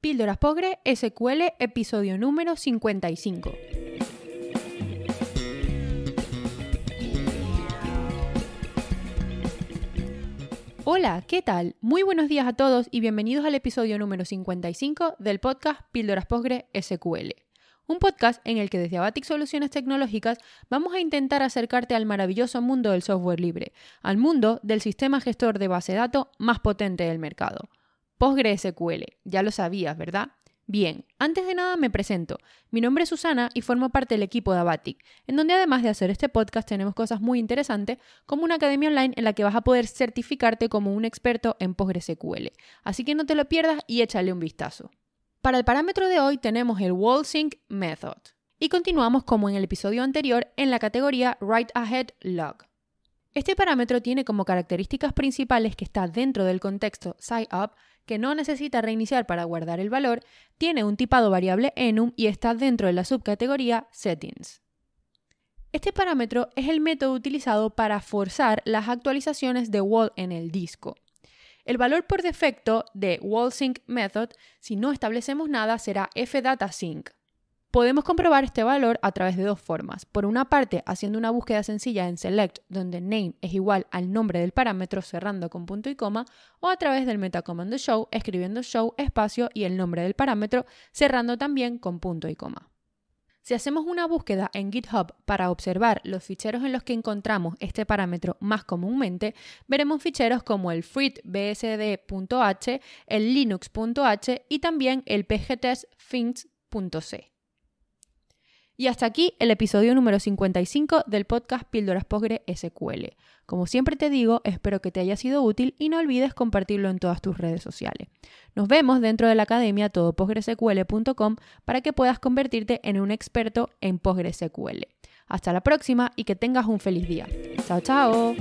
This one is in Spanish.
Píldoras Pogre, SQL, episodio número 55. Hola, ¿qué tal? Muy buenos días a todos y bienvenidos al episodio número 55 del podcast Píldoras Pogre SQL. Un podcast en el que desde Abatic Soluciones Tecnológicas vamos a intentar acercarte al maravilloso mundo del software libre, al mundo del sistema gestor de base de datos más potente del mercado. PostgreSQL, ya lo sabías, ¿verdad? Bien, antes de nada me presento. Mi nombre es Susana y formo parte del equipo de Abatic, en donde además de hacer este podcast tenemos cosas muy interesantes, como una academia online en la que vas a poder certificarte como un experto en PostgreSQL. Así que no te lo pierdas y échale un vistazo. Para el parámetro de hoy tenemos el WallSync Method. Y continuamos como en el episodio anterior en la categoría Write Ahead Log. Este parámetro tiene como características principales que está dentro del contexto up que no necesita reiniciar para guardar el valor, tiene un tipado variable enum y está dentro de la subcategoría settings. Este parámetro es el método utilizado para forzar las actualizaciones de wall en el disco. El valor por defecto de wallsync method, si no establecemos nada, será fDataSync. sync. Podemos comprobar este valor a través de dos formas. Por una parte, haciendo una búsqueda sencilla en select, donde name es igual al nombre del parámetro cerrando con punto y coma, o a través del metacomando show, escribiendo show, espacio y el nombre del parámetro, cerrando también con punto y coma. Si hacemos una búsqueda en GitHub para observar los ficheros en los que encontramos este parámetro más comúnmente, veremos ficheros como el fritbsd.h, el linux.h y también el pgtestfinch.c. Y hasta aquí el episodio número 55 del podcast Píldoras PostgreSQL. SQL. Como siempre te digo, espero que te haya sido útil y no olvides compartirlo en todas tus redes sociales. Nos vemos dentro de la academia todopostgresql.com para que puedas convertirte en un experto en PostgreSQL. Hasta la próxima y que tengas un feliz día. Chao, chao.